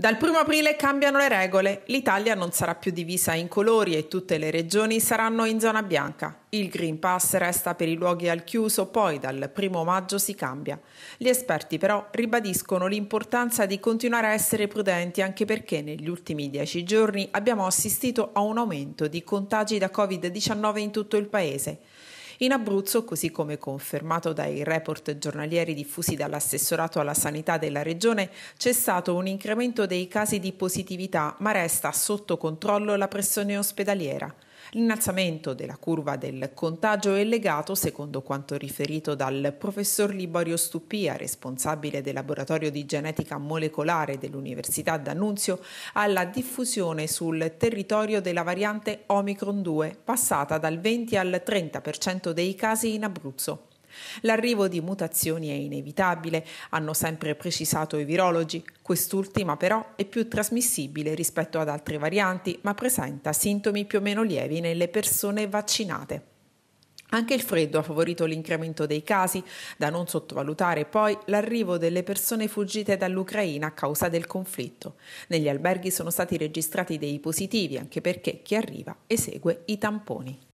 Dal 1 aprile cambiano le regole, l'Italia non sarà più divisa in colori e tutte le regioni saranno in zona bianca. Il Green Pass resta per i luoghi al chiuso, poi dal 1 maggio si cambia. Gli esperti però ribadiscono l'importanza di continuare a essere prudenti anche perché negli ultimi dieci giorni abbiamo assistito a un aumento di contagi da Covid-19 in tutto il Paese. In Abruzzo, così come confermato dai report giornalieri diffusi dall'assessorato alla sanità della regione, c'è stato un incremento dei casi di positività, ma resta sotto controllo la pressione ospedaliera. L'innalzamento della curva del contagio è legato, secondo quanto riferito dal professor Liborio Stupia, responsabile del laboratorio di genetica molecolare dell'Università d'Annunzio, alla diffusione sul territorio della variante Omicron 2, passata dal 20 al 30% dei casi in Abruzzo. L'arrivo di mutazioni è inevitabile, hanno sempre precisato i virologi. Quest'ultima però è più trasmissibile rispetto ad altre varianti, ma presenta sintomi più o meno lievi nelle persone vaccinate. Anche il freddo ha favorito l'incremento dei casi, da non sottovalutare poi l'arrivo delle persone fuggite dall'Ucraina a causa del conflitto. Negli alberghi sono stati registrati dei positivi anche perché chi arriva esegue i tamponi.